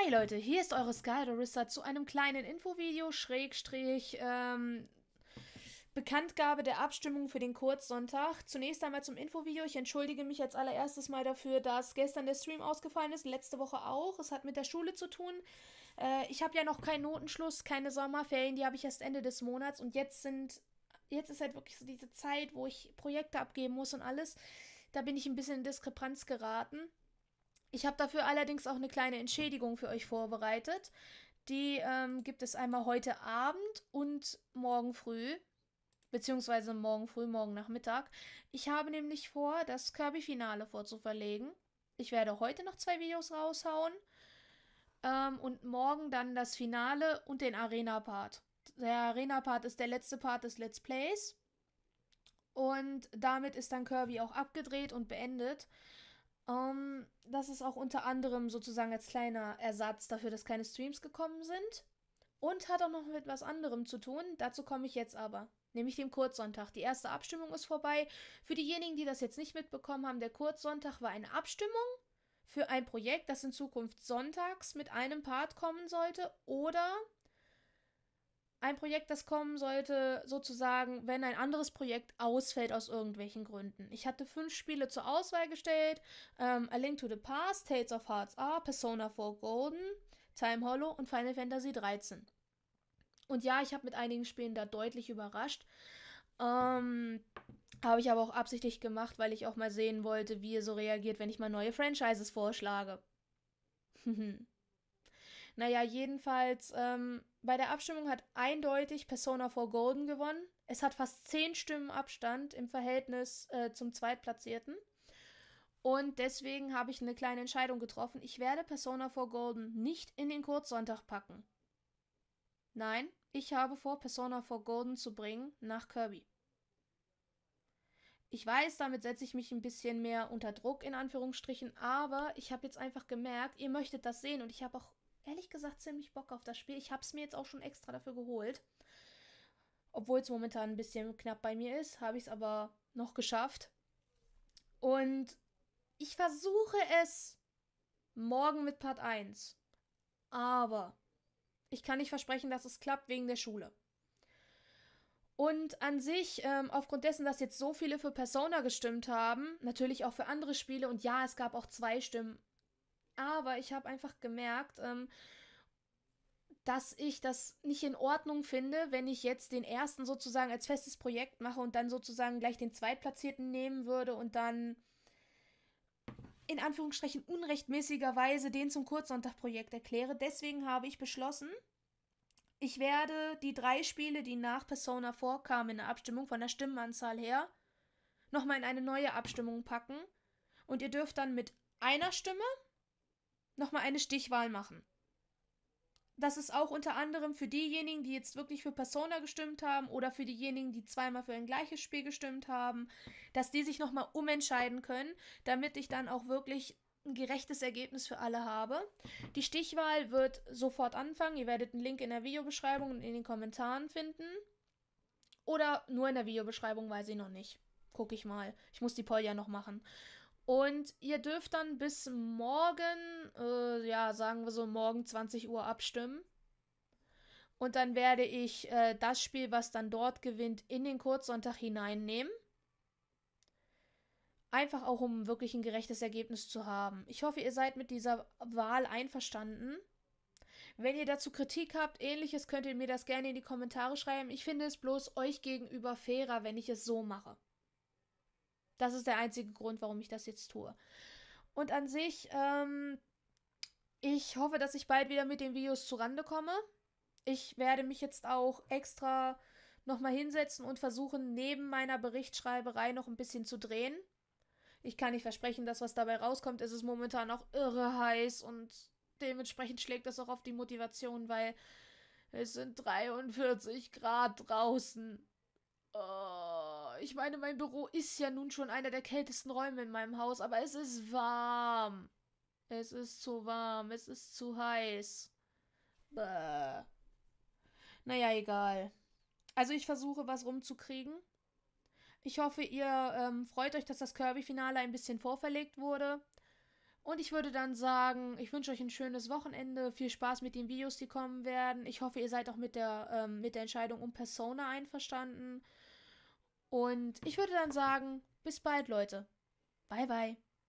Hi Leute, hier ist eure Skylarissa zu einem kleinen Infovideo, Schrägstrich, ähm, Bekanntgabe der Abstimmung für den Kurzsonntag. Zunächst einmal zum Infovideo. Ich entschuldige mich als allererstes mal dafür, dass gestern der Stream ausgefallen ist, letzte Woche auch. Es hat mit der Schule zu tun. Äh, ich habe ja noch keinen Notenschluss, keine Sommerferien, die habe ich erst Ende des Monats und jetzt sind, jetzt ist halt wirklich so diese Zeit, wo ich Projekte abgeben muss und alles. Da bin ich ein bisschen in Diskrepanz geraten. Ich habe dafür allerdings auch eine kleine Entschädigung für euch vorbereitet. Die ähm, gibt es einmal heute Abend und morgen früh, beziehungsweise morgen früh, morgen Nachmittag. Ich habe nämlich vor, das Kirby-Finale vorzuverlegen. Ich werde heute noch zwei Videos raushauen ähm, und morgen dann das Finale und den Arena-Part. Der Arena-Part ist der letzte Part des Let's Plays und damit ist dann Kirby auch abgedreht und beendet. Um, ähm, das ist auch unter anderem sozusagen als kleiner Ersatz dafür, dass keine Streams gekommen sind. Und hat auch noch mit was anderem zu tun. Dazu komme ich jetzt aber. Nämlich dem Kurzsonntag. Die erste Abstimmung ist vorbei. Für diejenigen, die das jetzt nicht mitbekommen haben, der Kurzsonntag war eine Abstimmung für ein Projekt, das in Zukunft sonntags mit einem Part kommen sollte oder ein Projekt, das kommen sollte, sozusagen, wenn ein anderes Projekt ausfällt aus irgendwelchen Gründen. Ich hatte fünf Spiele zur Auswahl gestellt: ähm, A Link to the Past, Tales of Hearts R, Persona 4 Golden, Time Hollow und Final Fantasy 13. Und ja, ich habe mit einigen Spielen da deutlich überrascht. Ähm, habe ich aber auch absichtlich gemacht, weil ich auch mal sehen wollte, wie ihr so reagiert, wenn ich mal neue Franchises vorschlage. Naja, jedenfalls, ähm, bei der Abstimmung hat eindeutig Persona 4 Golden gewonnen. Es hat fast 10 Stimmen Abstand im Verhältnis äh, zum Zweitplatzierten. Und deswegen habe ich eine kleine Entscheidung getroffen. Ich werde Persona 4 Golden nicht in den Kurzsonntag packen. Nein, ich habe vor, Persona 4 Golden zu bringen nach Kirby. Ich weiß, damit setze ich mich ein bisschen mehr unter Druck, in Anführungsstrichen, aber ich habe jetzt einfach gemerkt, ihr möchtet das sehen und ich habe auch ehrlich gesagt ziemlich Bock auf das Spiel. Ich habe es mir jetzt auch schon extra dafür geholt. Obwohl es momentan ein bisschen knapp bei mir ist, habe ich es aber noch geschafft. Und ich versuche es morgen mit Part 1. Aber ich kann nicht versprechen, dass es klappt wegen der Schule. Und an sich, ähm, aufgrund dessen, dass jetzt so viele für Persona gestimmt haben, natürlich auch für andere Spiele, und ja, es gab auch zwei Stimmen aber ich habe einfach gemerkt, ähm, dass ich das nicht in Ordnung finde, wenn ich jetzt den ersten sozusagen als festes Projekt mache und dann sozusagen gleich den Zweitplatzierten nehmen würde und dann in Anführungsstrichen unrechtmäßigerweise den zum Kurzsonntagprojekt erkläre. Deswegen habe ich beschlossen, ich werde die drei Spiele, die nach Persona vorkamen in der Abstimmung von der Stimmenanzahl her, nochmal in eine neue Abstimmung packen. Und ihr dürft dann mit einer Stimme nochmal eine Stichwahl machen. Das ist auch unter anderem für diejenigen, die jetzt wirklich für Persona gestimmt haben oder für diejenigen, die zweimal für ein gleiches Spiel gestimmt haben, dass die sich nochmal umentscheiden können, damit ich dann auch wirklich ein gerechtes Ergebnis für alle habe. Die Stichwahl wird sofort anfangen. Ihr werdet einen Link in der Videobeschreibung und in den Kommentaren finden. Oder nur in der Videobeschreibung, weiß ich noch nicht. Guck ich mal. Ich muss die Poll ja noch machen. Und ihr dürft dann bis morgen, äh, ja, sagen wir so, morgen 20 Uhr abstimmen. Und dann werde ich äh, das Spiel, was dann dort gewinnt, in den Kurzsonntag hineinnehmen. Einfach auch, um wirklich ein gerechtes Ergebnis zu haben. Ich hoffe, ihr seid mit dieser Wahl einverstanden. Wenn ihr dazu Kritik habt, ähnliches, könnt ihr mir das gerne in die Kommentare schreiben. Ich finde es bloß euch gegenüber fairer, wenn ich es so mache. Das ist der einzige Grund, warum ich das jetzt tue. Und an sich, ähm, ich hoffe, dass ich bald wieder mit den Videos zurande komme. Ich werde mich jetzt auch extra nochmal hinsetzen und versuchen, neben meiner Berichtschreiberei noch ein bisschen zu drehen. Ich kann nicht versprechen, dass was dabei rauskommt. Es ist momentan auch irre heiß und dementsprechend schlägt das auch auf die Motivation, weil es sind 43 Grad draußen. Oh ich meine, mein Büro ist ja nun schon einer der kältesten Räume in meinem Haus, aber es ist warm. Es ist zu warm, es ist zu heiß. Bäh. Naja, egal. Also ich versuche, was rumzukriegen. Ich hoffe, ihr ähm, freut euch, dass das Kirby-Finale ein bisschen vorverlegt wurde. Und ich würde dann sagen, ich wünsche euch ein schönes Wochenende, viel Spaß mit den Videos, die kommen werden. Ich hoffe, ihr seid auch mit der, ähm, mit der Entscheidung um Persona einverstanden. Und ich würde dann sagen, bis bald, Leute. Bye, bye.